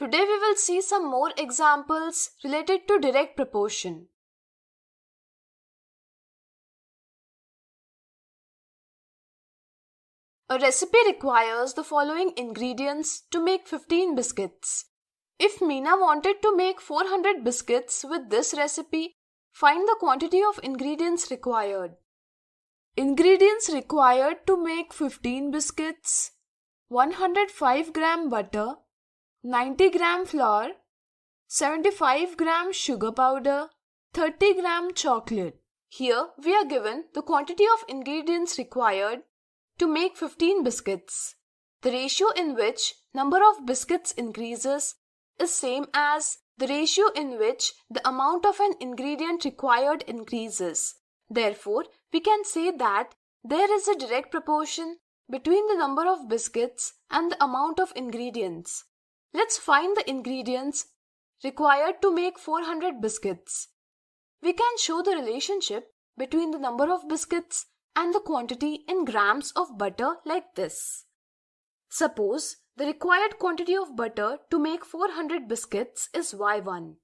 Today we will see some more examples related to direct proportion. A recipe requires the following ingredients to make 15 biscuits. If Meena wanted to make 400 biscuits with this recipe, find the quantity of ingredients required. Ingredients required to make 15 biscuits 105 gram butter 90 gram flour, 75 gram sugar powder, 30 gram chocolate. Here we are given the quantity of ingredients required to make 15 biscuits. The ratio in which number of biscuits increases is same as the ratio in which the amount of an ingredient required increases. Therefore, we can say that there is a direct proportion between the number of biscuits and the amount of ingredients. Let's find the ingredients required to make 400 biscuits. We can show the relationship between the number of biscuits and the quantity in grams of butter like this. Suppose the required quantity of butter to make 400 biscuits is Y1.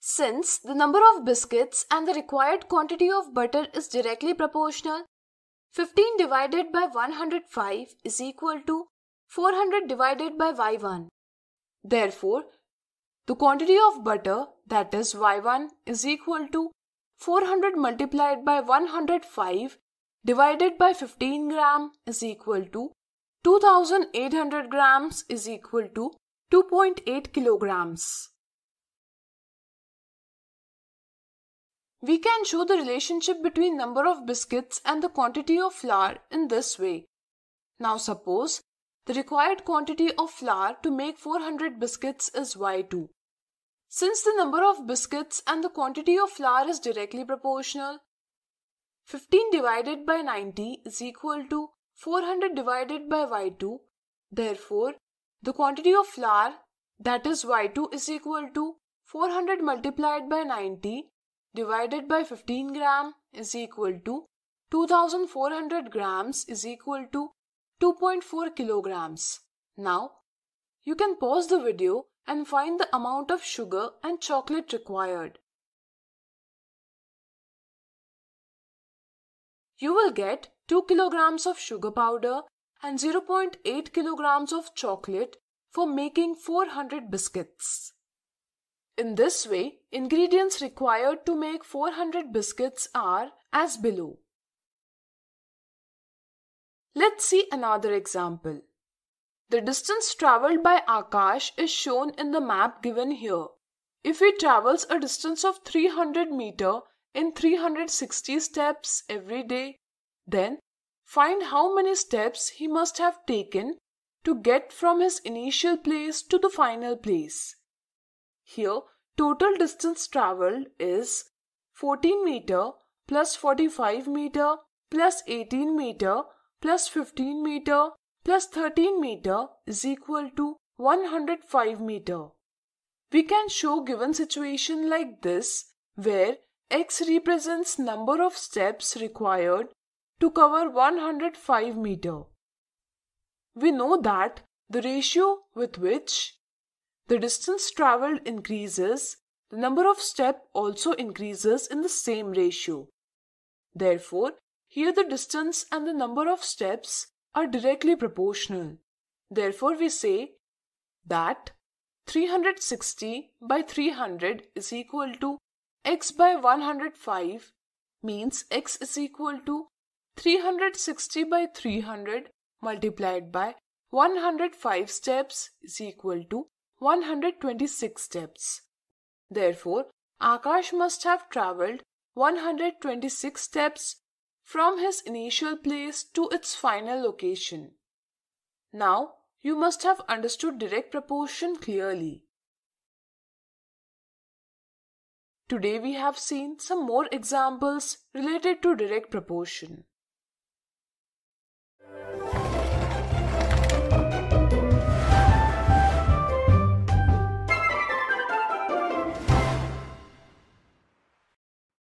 Since the number of biscuits and the required quantity of butter is directly proportional, 15 divided by 105 is equal to 400 divided by Y1. Therefore, the quantity of butter that is y1 is equal to 400 multiplied by 105 divided by 15 gram is equal to 2800 grams is equal to 2.8 kilograms. We can show the relationship between number of biscuits and the quantity of flour in this way. Now suppose the required quantity of flour to make 400 biscuits is Y2. Since the number of biscuits and the quantity of flour is directly proportional, 15 divided by 90 is equal to 400 divided by Y2. Therefore, the quantity of flour that is Y2 is equal to 400 multiplied by 90 divided by 15 gram is equal to 2400 grams is equal to 2.4 kilograms. Now, you can pause the video and find the amount of sugar and chocolate required. You will get 2 kilograms of sugar powder and 0.8 kilograms of chocolate for making 400 biscuits. In this way, ingredients required to make 400 biscuits are as below. Let's see another example. The distance travelled by Akash is shown in the map given here. If he travels a distance of 300 meter in 360 steps every day, then find how many steps he must have taken to get from his initial place to the final place. Here, total distance travelled is 14 meter plus 45 meter plus 18 meter plus 15 meter plus 13 meter is equal to 105 meter. We can show given situation like this where x represents number of steps required to cover 105 meter. We know that the ratio with which the distance traveled increases, the number of step also increases in the same ratio. Therefore, here the distance and the number of steps are directly proportional. Therefore we say that 360 by 300 is equal to x by 105 means x is equal to 360 by 300 multiplied by 105 steps is equal to 126 steps. Therefore, Akash must have travelled 126 steps from his initial place to its final location. Now, you must have understood direct proportion clearly. Today we have seen some more examples related to direct proportion.